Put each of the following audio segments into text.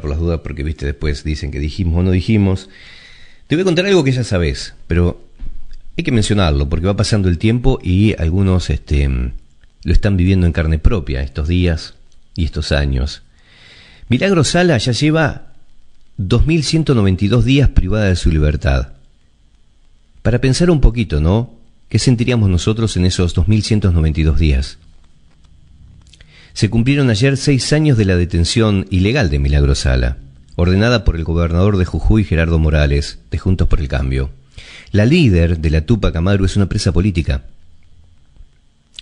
por las dudas porque, viste, después dicen que dijimos o no dijimos. Te voy a contar algo que ya sabes, pero hay que mencionarlo porque va pasando el tiempo y algunos este, lo están viviendo en carne propia estos días y estos años. Milagro Sala ya lleva 2.192 días privada de su libertad. Para pensar un poquito, ¿no? ¿Qué sentiríamos nosotros en esos 2.192 días? se cumplieron ayer seis años de la detención ilegal de Milagro Sala, ordenada por el gobernador de Jujuy, Gerardo Morales, de Juntos por el Cambio. La líder de la Tupac Amaru es una presa política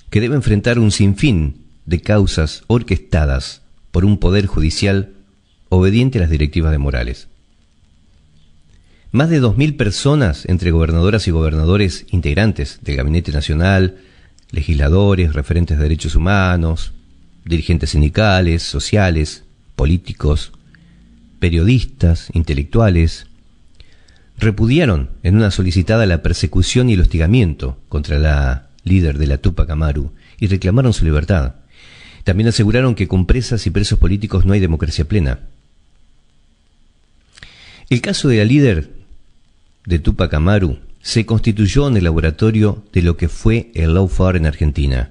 que debe enfrentar un sinfín de causas orquestadas por un poder judicial obediente a las directivas de Morales. Más de 2.000 personas, entre gobernadoras y gobernadores integrantes del Gabinete Nacional, legisladores, referentes de derechos humanos, dirigentes sindicales, sociales, políticos, periodistas, intelectuales, repudiaron en una solicitada la persecución y el hostigamiento contra la líder de la Tupac Amaru y reclamaron su libertad. También aseguraron que con presas y presos políticos no hay democracia plena. El caso de la líder de Tupac Amaru se constituyó en el laboratorio de lo que fue el Law en Argentina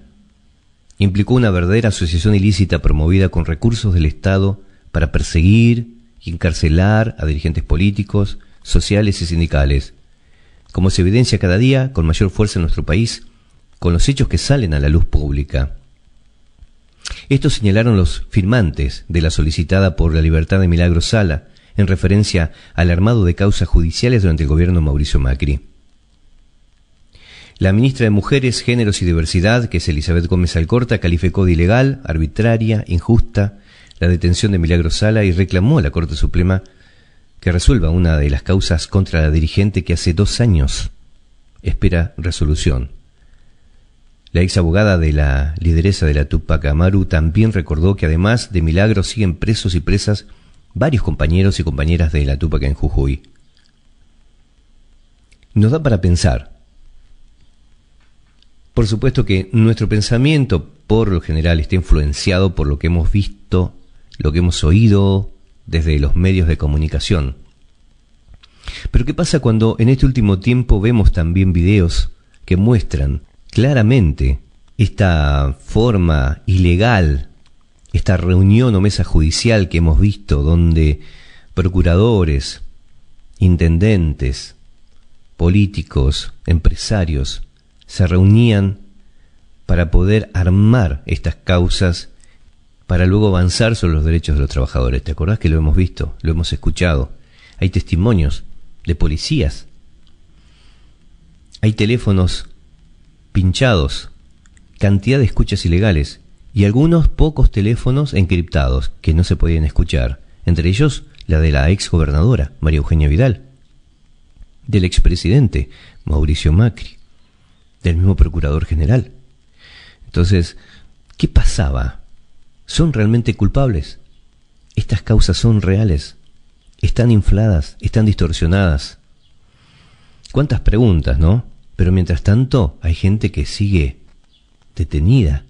implicó una verdadera asociación ilícita promovida con recursos del Estado para perseguir y encarcelar a dirigentes políticos, sociales y sindicales. Como se evidencia cada día con mayor fuerza en nuestro país, con los hechos que salen a la luz pública. Esto señalaron los firmantes de la solicitada por la libertad de Milagro Sala en referencia al armado de causas judiciales durante el gobierno de Mauricio Macri. La ministra de Mujeres, Géneros y Diversidad, que es Elizabeth Gómez Alcorta, calificó de ilegal, arbitraria, injusta la detención de Milagro Sala y reclamó a la Corte Suprema que resuelva una de las causas contra la dirigente que hace dos años espera resolución. La ex abogada de la lideresa de la Tupac Amaru también recordó que además de Milagro siguen presos y presas varios compañeros y compañeras de la Tupac en Jujuy. Nos da para pensar por supuesto que nuestro pensamiento por lo general está influenciado por lo que hemos visto, lo que hemos oído desde los medios de comunicación. Pero ¿qué pasa cuando en este último tiempo vemos también videos que muestran claramente esta forma ilegal, esta reunión o mesa judicial que hemos visto donde procuradores, intendentes, políticos, empresarios, se reunían para poder armar estas causas para luego avanzar sobre los derechos de los trabajadores. ¿Te acordás que lo hemos visto, lo hemos escuchado? Hay testimonios de policías, hay teléfonos pinchados, cantidad de escuchas ilegales y algunos pocos teléfonos encriptados que no se podían escuchar, entre ellos la de la ex gobernadora María Eugenia Vidal, del expresidente Mauricio Macri, del mismo procurador general. Entonces, ¿qué pasaba? ¿Son realmente culpables? Estas causas son reales, están infladas, están distorsionadas. ¿Cuántas preguntas, no? Pero mientras tanto, hay gente que sigue detenida,